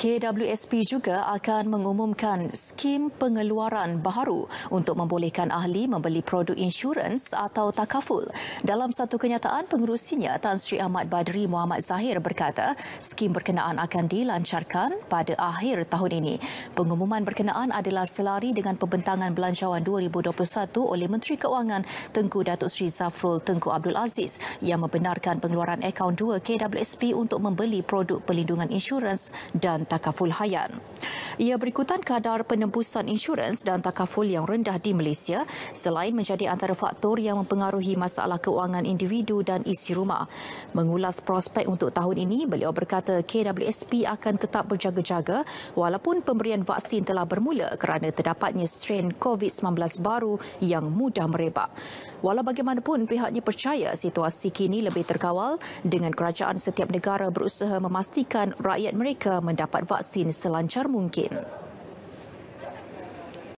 KWSP juga akan mengumumkan skim pengeluaran baru untuk membolehkan ahli membeli produk insurans atau takaful. Dalam satu kenyataan, pengurusinya Tan Sri Ahmad Badri Muhammad Zahir berkata, skim berkenaan akan dilancarkan pada akhir tahun ini. Pengumuman berkenaan adalah selari dengan pembentangan belanjawan 2021 oleh Menteri Keuangan Tengku Datuk Sri Zafrul Tengku Abdul Aziz yang membenarkan pengeluaran akaun 2 KWSP untuk membeli produk pelindungan insurans dan takaful hayat. Ia berikutan kadar penembusan insurans dan takaful yang rendah di Malaysia selain menjadi antara faktor yang mempengaruhi masalah keuangan individu dan isi rumah. Mengulas prospek untuk tahun ini, beliau berkata KWSP akan tetap berjaga-jaga walaupun pemberian vaksin telah bermula kerana terdapatnya strain COVID-19 baru yang mudah merebak. Walau bagaimanapun, pihaknya percaya situasi kini lebih terkawal dengan kerajaan setiap negara berusaha memastikan rakyat mereka mendapat mendapat vaksin selancar mungkin.